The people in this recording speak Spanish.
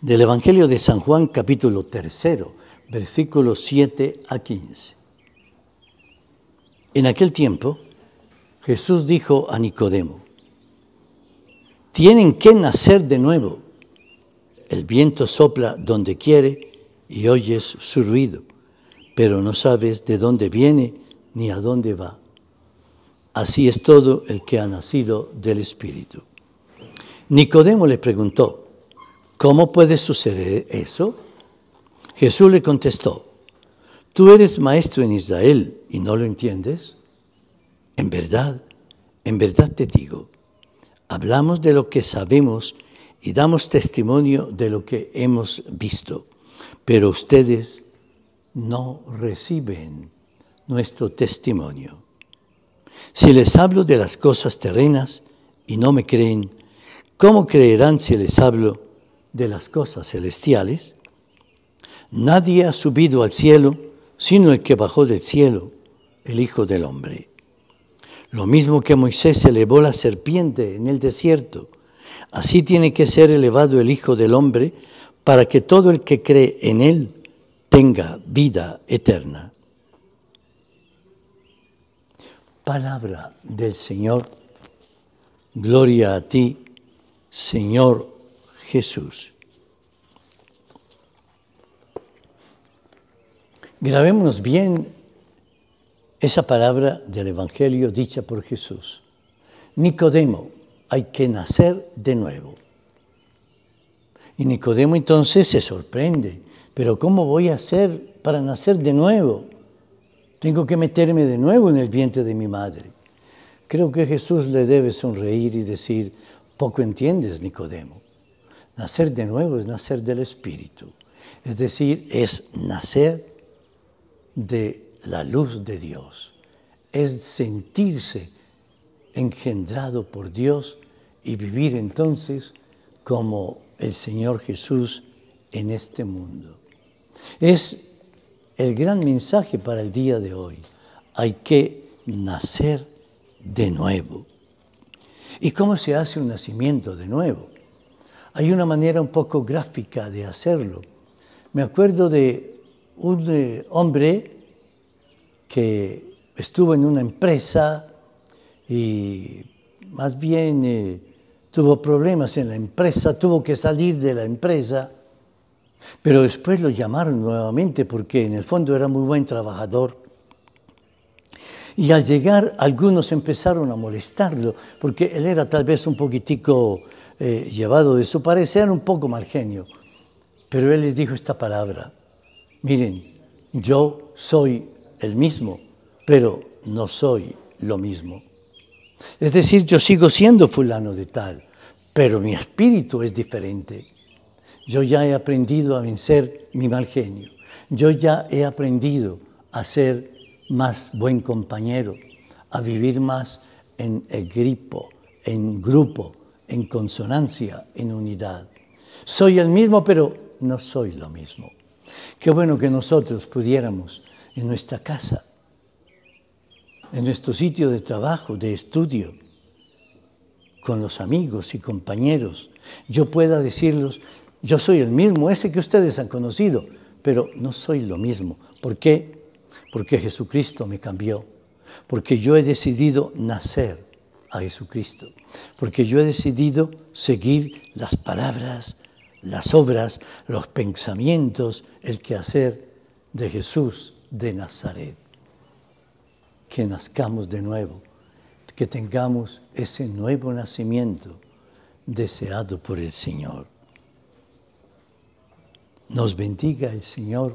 del Evangelio de San Juan capítulo 3, versículos 7 a 15. En aquel tiempo, Jesús dijo a Nicodemo, tienen que nacer de nuevo. El viento sopla donde quiere y oyes su ruido, pero no sabes de dónde viene ni a dónde va. Así es todo el que ha nacido del Espíritu. Nicodemo le preguntó, ¿Cómo puede suceder eso? Jesús le contestó, tú eres maestro en Israel y no lo entiendes. En verdad, en verdad te digo, hablamos de lo que sabemos y damos testimonio de lo que hemos visto, pero ustedes no reciben nuestro testimonio. Si les hablo de las cosas terrenas y no me creen, ¿cómo creerán si les hablo de las cosas celestiales, nadie ha subido al cielo sino el que bajó del cielo, el Hijo del Hombre. Lo mismo que Moisés elevó la serpiente en el desierto, así tiene que ser elevado el Hijo del Hombre para que todo el que cree en él tenga vida eterna. Palabra del Señor. Gloria a ti, Señor Jesús. Grabémonos bien esa palabra del Evangelio dicha por Jesús. Nicodemo, hay que nacer de nuevo. Y Nicodemo entonces se sorprende, pero ¿cómo voy a hacer para nacer de nuevo? Tengo que meterme de nuevo en el vientre de mi madre. Creo que Jesús le debe sonreír y decir, poco entiendes, Nicodemo. Nacer de nuevo es nacer del Espíritu, es decir, es nacer de la luz de Dios, es sentirse engendrado por Dios y vivir entonces como el Señor Jesús en este mundo. Es el gran mensaje para el día de hoy. Hay que nacer de nuevo. ¿Y cómo se hace un nacimiento de nuevo? hay una manera un poco gráfica de hacerlo. Me acuerdo de un eh, hombre que estuvo en una empresa y más bien eh, tuvo problemas en la empresa, tuvo que salir de la empresa, pero después lo llamaron nuevamente porque en el fondo era muy buen trabajador y al llegar, algunos empezaron a molestarlo, porque él era tal vez un poquitico eh, llevado de su parecer, un poco mal genio. Pero él les dijo esta palabra, miren, yo soy el mismo, pero no soy lo mismo. Es decir, yo sigo siendo fulano de tal, pero mi espíritu es diferente. Yo ya he aprendido a vencer mi mal genio. Yo ya he aprendido a ser más buen compañero, a vivir más en equipo, en grupo, en consonancia, en unidad. Soy el mismo, pero no soy lo mismo. Qué bueno que nosotros pudiéramos en nuestra casa, en nuestro sitio de trabajo, de estudio, con los amigos y compañeros, yo pueda decirles, yo soy el mismo, ese que ustedes han conocido, pero no soy lo mismo. ¿Por qué? porque Jesucristo me cambió, porque yo he decidido nacer a Jesucristo, porque yo he decidido seguir las palabras, las obras, los pensamientos, el quehacer de Jesús de Nazaret. Que nazcamos de nuevo, que tengamos ese nuevo nacimiento deseado por el Señor. Nos bendiga el Señor